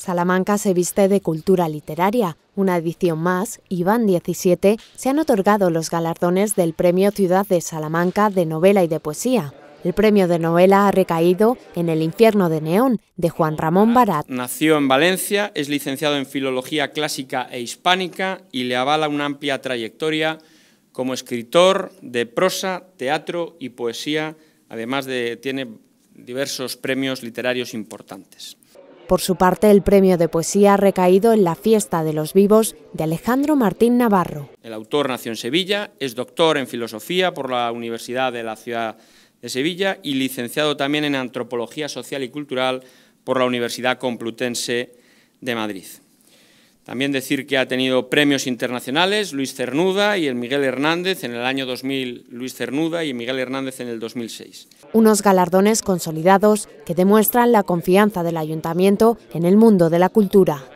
Salamanca se viste de cultura literaria. Una edición más, Iván 17, se han otorgado los galardones del Premio Ciudad de Salamanca de Novela y de Poesía. El premio de novela ha recaído en El infierno de Neón, de Juan Ramón Barat. Nació en Valencia, es licenciado en Filología Clásica e Hispánica y le avala una amplia trayectoria como escritor de prosa, teatro y poesía, además de tiene diversos premios literarios importantes. Por su parte, el premio de poesía ha recaído en La Fiesta de los Vivos de Alejandro Martín Navarro. El autor nació en Sevilla, es doctor en filosofía por la Universidad de la Ciudad de Sevilla y licenciado también en antropología social y cultural por la Universidad Complutense de Madrid. También decir que ha tenido premios internacionales, Luis Cernuda y el Miguel Hernández en el año 2000, Luis Cernuda y Miguel Hernández en el 2006. Unos galardones consolidados que demuestran la confianza del Ayuntamiento en el mundo de la cultura.